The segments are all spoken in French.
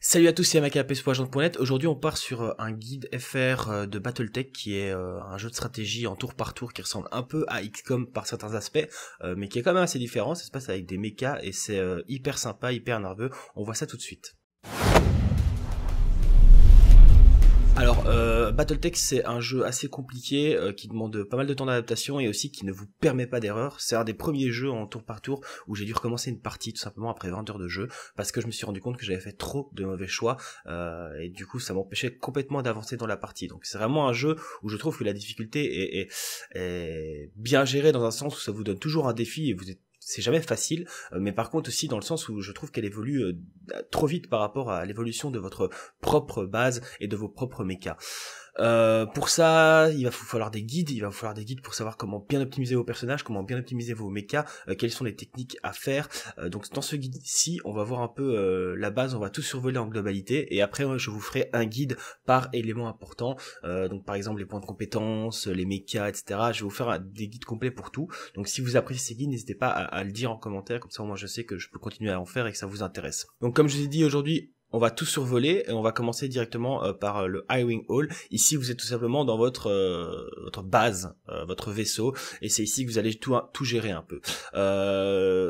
Salut à tous, c'est Agent.net Aujourd'hui, on part sur euh, un guide FR euh, de Battletech qui est euh, un jeu de stratégie en tour par tour qui ressemble un peu à XCOM par certains aspects, mais qui est quand même assez différent. Ça se passe avec des mechas et c'est hyper sympa, hyper nerveux. On voit ça tout de suite. Alors, euh, Battletech, c'est un jeu assez compliqué euh, qui demande pas mal de temps d'adaptation et aussi qui ne vous permet pas d'erreur. C'est un des premiers jeux en tour par tour où j'ai dû recommencer une partie tout simplement après 20 heures de jeu parce que je me suis rendu compte que j'avais fait trop de mauvais choix euh, et du coup ça m'empêchait complètement d'avancer dans la partie. Donc c'est vraiment un jeu où je trouve que la difficulté est bien gérée dans un sens où ça vous donne toujours un défi et vous êtes c'est jamais facile, euh, mais par contre aussi dans le sens où je trouve qu'elle évolue euh, trop vite par rapport à l'évolution de votre propre base et de vos propres mechas. Euh, pour ça, il va falloir des guides, il va falloir des guides pour savoir comment bien optimiser vos personnages, comment bien optimiser vos mechas, euh, quelles sont les techniques à faire. Euh, donc dans ce guide-ci, on va voir un peu la base, on va tout survoler en globalité, et après je vous ferai un guide par élément important. donc par exemple les points de compétences, les mechas, etc. Je vais vous faire des guides complets pour tout. Donc si vous appréciez ces guides, n'hésitez pas à, à, le dire en commentaire, comme ça moi je sais que je peux continuer à en faire et que ça vous intéresse. Donc comme je vous ai dit aujourd'hui, on va tout survoler et on va commencer directement euh, par euh, le le Wing hall. Ici, vous êtes tout simplement dans votre euh, votre base, votre vaisseau, et c'est ici que vous allez tout tout gérer un peu.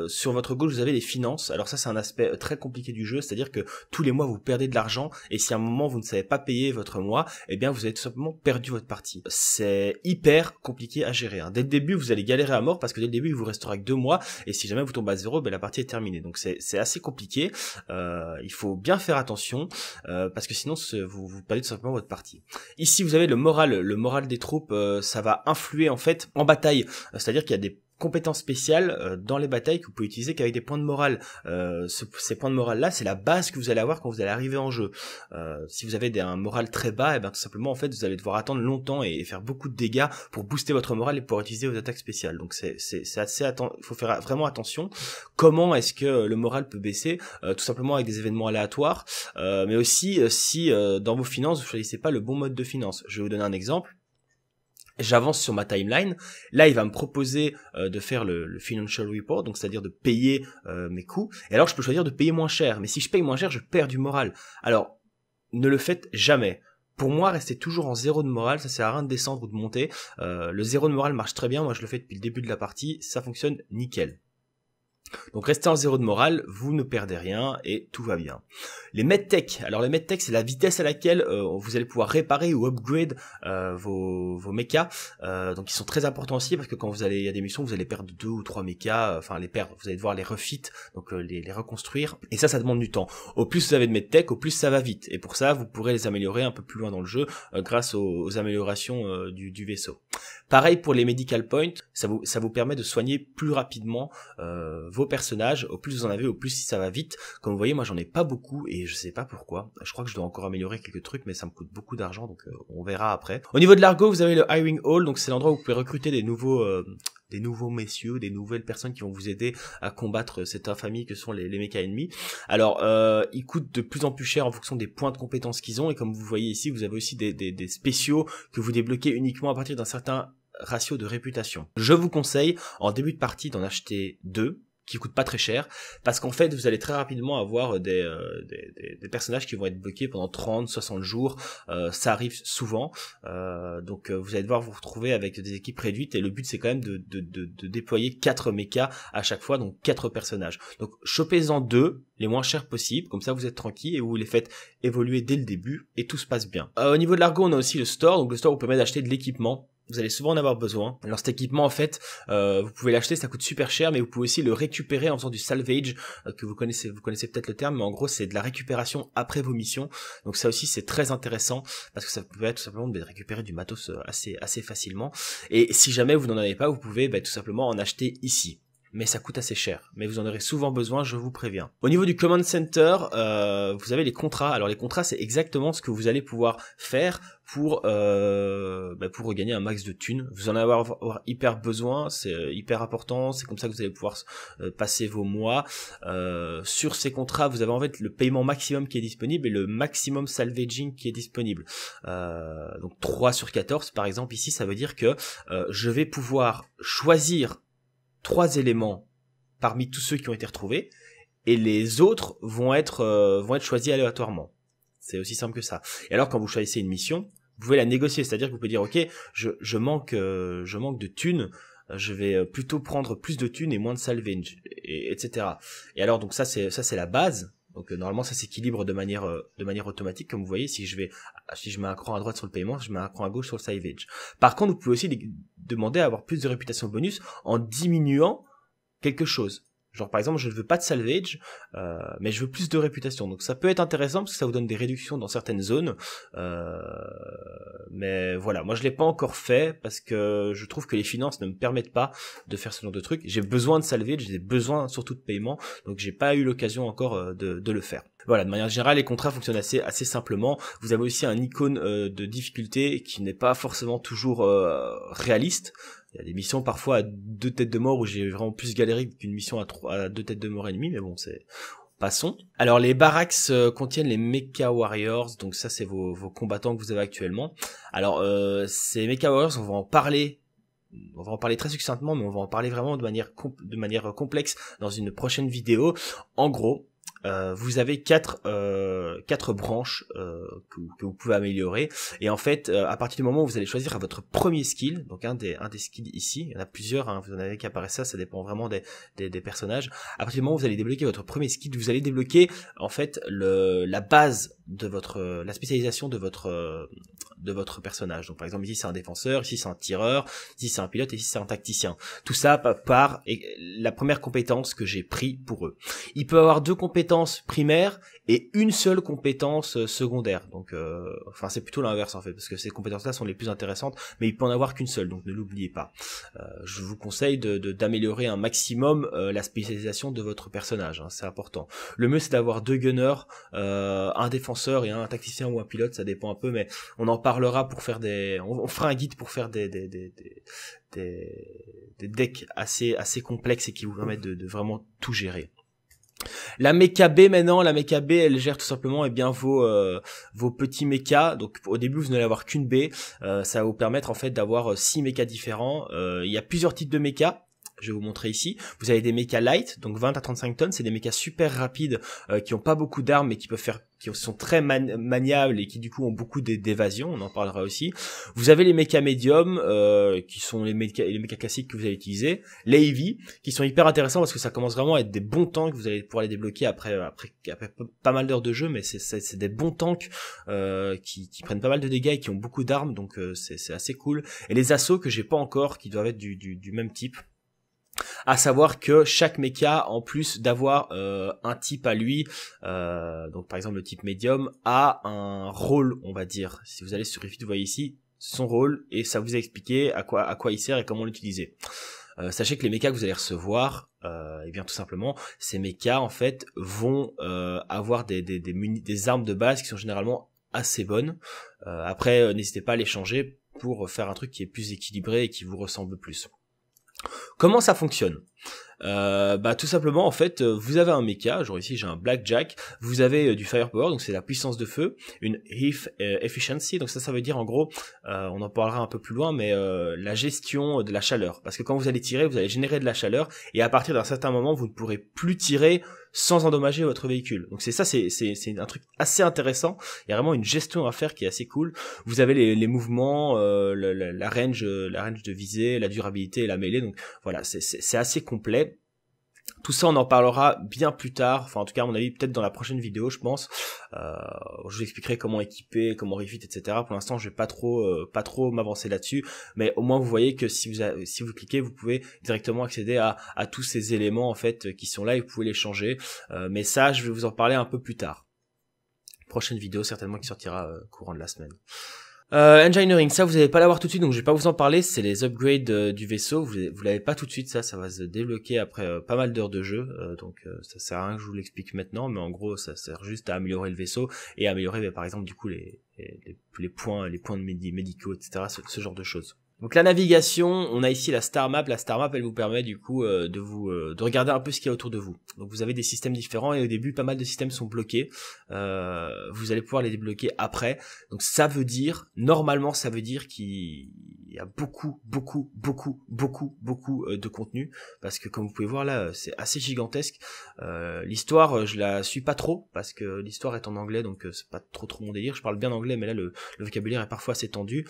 sur votre gauche, vous avez les finances. Alors ça, c'est un aspect très compliqué du jeu, c'est-à-dire que tous les mois vous perdez de l'argent, et si à un moment vous ne savez pas payer votre mois, eh bien vous avez tout simplement perdu votre partie. C'est hyper compliqué à gérer. Hein. Dès le début, vous allez galérer à mort parce que dès le début, il vous restera que deux mois, et si jamais vous tombez à zéro, ben la partie est terminée. Donc c'est c'est assez compliqué. il faut bien faire attention euh, parce que sinon vous, vous perdez tout simplement votre partie. Ici vous avez le moral, le moral des troupes, euh, ça va influer en fait en bataille, euh, c'est-à-dire qu'il y a des compétences spéciales euh, dans les batailles que vous pouvez utiliser qu'avec des points de morale. Euh, ces points de morale là, c'est la base que vous allez avoir quand vous allez arriver en jeu. Euh, si vous avez un moral très bas, et eh bien tout simplement en fait vous allez devoir attendre longtemps et, faire beaucoup de dégâts pour booster votre morale et pouvoir utiliser vos attaques spéciales. Donc c'est assez il faut faire vraiment attention. Comment est-ce que le moral peut baisser euh, Tout simplement avec des événements aléatoires, mais aussi si dans vos finances vous choisissez pas le bon mode de finance. Je vais vous donner un exemple. J'avance sur ma timeline. Là, il va me proposer euh, de faire le, financial report, donc c'est-à-dire de payer euh, mes coûts. Et alors, je peux choisir de payer moins cher. Mais si je paye moins cher, je perds du moral. Alors, ne le faites jamais. Pour moi, rester toujours en zéro de morale, ça sert à rien de descendre ou de monter. Euh, le zéro de morale marche très bien. Moi, je le fais depuis le début de la partie. Ça fonctionne nickel. Donc restez en zéro de morale, vous ne perdez rien et tout va bien. Les medtech, alors les medtech c'est la vitesse à laquelle euh, vous allez pouvoir réparer ou upgrade euh, vos, vos mechas, euh, donc ils sont très importants aussi parce que quand vous allez, à y des missions vous allez perdre deux ou trois mechas, enfin les perdre, vous allez devoir les refit, donc les, reconstruire, et ça ça demande du temps. Au plus vous avez de medtech, au plus ça va vite, et pour ça vous pourrez les améliorer un peu plus loin dans le jeu grâce aux, améliorations du, vaisseau. Pareil pour les medical points, ça vous, ça vous permet de soigner plus rapidement euh, vos personnages. Au plus vous en avez, au plus si ça va vite. Comme vous voyez, moi j'en ai pas beaucoup et je sais pas pourquoi. Je crois que je dois encore améliorer quelques trucs, mais ça me coûte beaucoup d'argent, donc euh, on verra après. Au niveau de l'argot, vous avez le hiring hall, donc c'est l'endroit où vous pouvez recruter des nouveaux, euh, des nouveaux messieurs, des nouvelles personnes qui vont vous aider à combattre cette infamie que sont les, les ennemis. Alors, euh, ils coûtent de plus en plus cher en fonction des points de compétences qu'ils ont, et comme vous voyez ici, vous avez aussi des, des spéciaux que vous débloquez uniquement à partir d'un certain ratio de réputation. Je vous conseille en début de partie d'en acheter deux qui coûte pas très cher, parce qu'en fait vous allez très rapidement avoir euh, euh, des, des, personnages qui vont être bloqués pendant 30, 60 jours, euh, ça arrive souvent, donc vous allez devoir vous retrouver avec des équipes réduites, et le but c'est quand même de, de, de, déployer 4 mechas à chaque fois, donc 4 personnages. Donc chopez-en deux, les moins chers possibles, comme ça vous êtes tranquille et vous les faites évoluer dès le début, et tout se passe bien. au niveau de l'argot on a aussi le store, donc le store vous permet d'acheter de l'équipement, vous allez souvent en avoir besoin. Alors cet équipement en fait, euh, vous pouvez l'acheter, ça coûte super cher, mais vous pouvez aussi le récupérer en faisant du salvage, euh, que vous connaissez, vous connaissez peut-être le terme, mais en gros c'est de la récupération après vos missions. Donc ça aussi c'est très intéressant parce que ça peut être tout simplement de récupérer du matos euh, assez assez facilement. Et si jamais vous n'en avez pas, vous pouvez bah, tout simplement en acheter ici mais ça coûte assez cher. Mais vous en aurez souvent besoin, je vous préviens. Au niveau du Command Center, euh, vous avez les contrats. Alors les contrats, c'est exactement ce que vous allez pouvoir faire pour euh, bah, pour regagner un max de thunes. Vous en avez avoir hyper besoin, c'est euh, hyper important. C'est comme ça que vous allez pouvoir euh, passer vos mois. sur ces contrats, vous avez en fait le paiement maximum qui est disponible et le maximum salvaging qui est disponible. donc 3 sur 14 par exemple ici, ça veut dire que je vais pouvoir choisir trois éléments parmi tous ceux qui ont été retrouvés, et les autres vont être, euh, vont être choisis aléatoirement. C'est aussi simple que ça. Et alors quand vous choisissez une mission, vous pouvez la négocier, c'est-à-dire que vous pouvez dire ok, je, je manque, euh, je manque de thunes, je vais euh, plutôt prendre plus de thunes et moins de salvage, et, etc. Et alors donc ça c'est ça c'est la base donc euh, normalement ça s'équilibre de manière euh, de manière automatique comme vous voyez si je vais ah, si je mets un cran à droite sur le paiement, je mets un cran à gauche sur le savage. Par contre, vous pouvez aussi demander à avoir plus de réputation bonus en diminuant quelque chose. Genre par exemple, je ne veux pas de salvage, euh, mais je veux plus de réputation. Donc ça peut être intéressant parce que ça vous donne des réductions dans certaines zones. Euh, mais voilà, moi je l'ai pas encore fait parce que je trouve que les finances ne me permettent pas de faire ce genre de truc. J'ai besoin de salvage, j'ai besoin surtout de paiement, donc j'ai pas eu l'occasion encore euh, de, le faire. Voilà, de manière générale, les contrats fonctionnent assez, assez simplement. Vous avez aussi un icône de difficulté qui n'est pas forcément toujours réaliste. Il y a des missions parfois à deux têtes de mort où j'ai vraiment plus galéré qu'une mission à, trois, à deux têtes de mort ennemies, mais bon, c'est passons. Alors les barracks euh, contiennent les Mecha Warriors, donc ça c'est vos, combattants que vous avez actuellement. Alors euh, ces Mecha Warriors, on va en parler on va en parler très succinctement, mais on va en parler vraiment de manière, de manière complexe dans une prochaine vidéo. En gros, euh, vous avez quatre euh, quatre branches euh, que, que, vous pouvez améliorer et en fait à partir du moment où vous allez choisir votre premier skill donc un des un des skills ici il y en a plusieurs hein, vous en avez qui apparaissent ça ça dépend vraiment des, des, des personnages à partir du moment où vous allez débloquer votre premier skill vous allez débloquer en fait le la base de votre la spécialisation de votre de votre personnage donc par exemple ici c'est un défenseur ici c'est un tireur ici c'est un pilote et ici c'est un tacticien tout ça par, par la première compétence que j'ai pris pour eux il peut avoir deux compétences primaire et une seule compétence euh, secondaire. Donc, euh, enfin, c'est plutôt l'inverse en fait, parce que ces compétences-là sont les plus intéressantes, mais il peut en avoir qu'une seule, donc ne l'oubliez pas. Euh, je vous conseille d'améliorer de, un maximum la spécialisation de votre personnage, hein, c'est important. Le mieux, c'est d'avoir deux gunners, un défenseur et un tacticien ou un pilote, ça dépend un peu, mais on en parlera pour faire des, on, fera un guide pour faire des, des, des, des decks assez assez complexes et qui vous permettent de vraiment tout gérer. La méca B maintenant, la méca B, elle gère tout simplement et eh bien vos euh, vos petits mechas. Donc au début vous n'allez avoir qu'une B. Euh, ça va vous permettre en fait d'avoir euh, six mechas différents. il y a plusieurs types de mechas, Je vais vous montrer ici. Vous avez des mechas light, donc 20 à 35 tonnes. C'est des mechas super rapides qui n'ont pas beaucoup d'armes mais qui peuvent faire qui sont très maniables et qui du coup ont beaucoup d'évasion, on en parlera aussi. Vous avez les méca médiums euh, qui sont les mechas les classiques que vous allez utiliser, les heavy qui sont hyper intéressants parce que ça commence vraiment à être des bons tanks, vous allez pouvoir les débloquer après après, pas mal d'heures de jeu mais c'est des bons tanks euh, qui, prennent pas mal de dégâts et qui ont beaucoup d'armes donc euh, c'est assez cool. Et les assauts que j'ai pas encore qui doivent être du, du même type à savoir que chaque mecha, en plus d'avoir euh, un type à lui, euh, donc par exemple le type médium, a un rôle, on va dire. Si vous allez sur Refit, vous voyez ici son rôle et ça vous a expliqué à quoi à quoi il sert et comment l'utiliser. Euh, sachez que les mechas que vous allez recevoir, et eh bien tout simplement, ces mechas en fait vont avoir des des, des, des, armes de base qui sont généralement assez bonnes. après, n'hésitez pas à les changer pour faire un truc qui est plus équilibré et qui vous ressemble plus. Comment ça fonctionne euh, bah tout simplement en fait euh, vous avez un mecha, genre ici j'ai un blackjack, vous avez euh, du firepower donc c'est la puissance de feu, une heat efficiency donc ça ça veut dire en gros on en parlera un peu plus loin mais la gestion de la chaleur parce que quand vous allez tirer vous allez générer de la chaleur et à partir d'un certain moment vous ne pourrez plus tirer sans endommager votre véhicule. Donc c'est ça, c'est un truc assez intéressant. Il y a vraiment une gestion à faire qui est assez cool. Vous avez les, mouvements, euh, la, la, range, la range de visée, la durabilité et la mêlée. Donc voilà, c'est assez complet. Tout ça, on en parlera bien plus tard. Enfin, en tout cas, à mon avis, peut-être dans la prochaine vidéo, je pense. Euh, je vous expliquerai comment équiper, comment refit, etc. Pour l'instant, je vais pas trop, euh, pas trop m'avancer là-dessus. Mais au moins, vous voyez que si vous, si vous cliquez, vous pouvez directement accéder à, à, tous ces éléments, en fait, qui sont là et vous pouvez les changer. Euh, mais ça, je vais vous en parler un peu plus tard. Prochaine vidéo, certainement, qui sortira courant de la semaine. Euh, engineering, ça vous allez pas l'avoir tout de suite, donc je vais pas vous en parler. C'est les upgrades euh, du vaisseau. Vous, l'avez pas tout de suite, ça, ça va se débloquer après euh, pas mal d'heures de jeu. Euh, donc ça sert à rien que je vous l'explique maintenant, mais en gros ça sert juste à améliorer le vaisseau et améliorer, bah, par exemple, du coup les, les, les points, les points de médicaux, etc. ce genre de choses. Donc la navigation, on a ici la star map. La star map, elle vous permet du coup euh, de vous euh, de regarder un peu ce qu'il y a autour de vous. Donc vous avez des systèmes différents et au début, pas mal de systèmes sont bloqués. Euh, vous allez pouvoir les débloquer après. Donc ça veut dire, normalement, ça veut dire qu'il il y a beaucoup, beaucoup, beaucoup, beaucoup, beaucoup euh, de contenu parce que comme vous pouvez voir là, euh, c'est assez gigantesque. Euh, l'histoire, je la suis pas trop parce que l'histoire est en anglais, donc c'est pas trop trop mon délire. Je parle bien anglais, mais là le, vocabulaire est parfois assez tendu.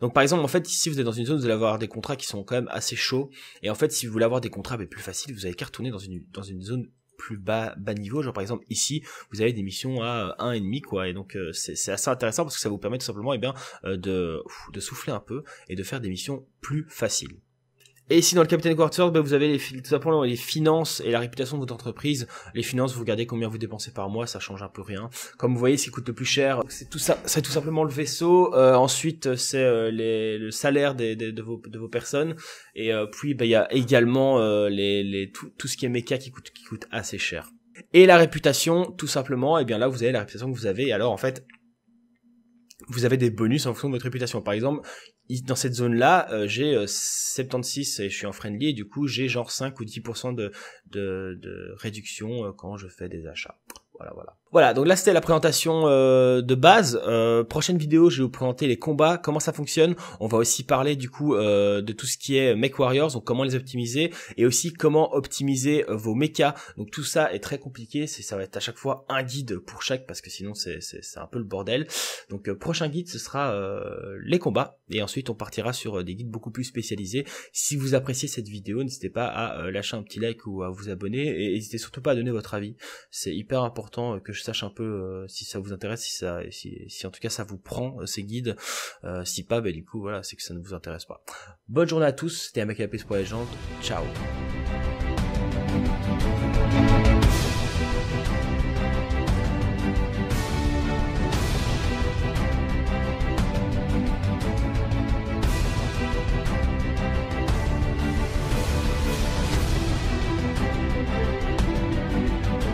Donc par exemple, en fait, ici vous êtes dans une zone, vous allez avoir des contrats qui sont quand même assez chauds. Et en fait, si vous voulez avoir des contrats bah, plus faciles, vous allez qu'à retourner dans une dans une zone plus bas, niveau. Genre par exemple ici, vous avez des missions à euh, et demi quoi. Et donc euh, c'est assez intéressant parce que ça vous permet tout simplement eh bien, euh, de, de souffler un peu et de faire des missions plus faciles. Et si dans le Captain Quarter, bah, vous avez les, tout simplement les finances et la réputation de votre entreprise, les finances, vous regardez combien vous dépensez par mois, ça change un peu rien. Comme vous voyez, ce qui coûte le plus cher, c'est tout, tout, simplement le vaisseau. Euh, ensuite, euh, c'est euh, le salaire des, des, de, vos, de, vos, personnes. Et puis, bah, il y a également les, les, tout, tout, ce qui est méca qui coûte, qui coûte assez cher. Et la réputation, tout simplement, et eh bien là, vous avez la réputation que vous avez. Et alors, en fait, vous avez des bonus en fonction de votre réputation. Par exemple, dans cette zone-là, euh, j'ai 76 euh, et je suis en friendly, et du coup, j'ai genre 5 ou 10% de, de, réduction euh, quand je fais des achats. Voilà, voilà. Voilà, donc là c'était la présentation euh, de base. Euh, prochaine vidéo, je vais vous présenter les combats, comment ça fonctionne. On va aussi parler du coup euh, de tout ce qui est Mech Warriors, donc comment les optimiser et aussi comment optimiser vos mechas. Donc tout ça est très compliqué, ça va être à chaque fois un guide pour chaque parce que sinon c'est un peu le bordel. Donc prochain guide ce sera les combats et ensuite on partira sur des guides beaucoup plus spécialisés. Si vous appréciez cette vidéo, n'hésitez pas à lâcher un petit like ou à vous abonner et n'hésitez surtout pas à donner votre avis. C'est hyper important que je sache un peu euh, si ça vous intéresse, si ça, si, si en tout cas ça vous prend euh, ces guides. Euh, si pas, ben du coup voilà, c'est que ça ne vous intéresse pas. Bonne journée à tous. C'était Amakapis pour les gens, Ciao.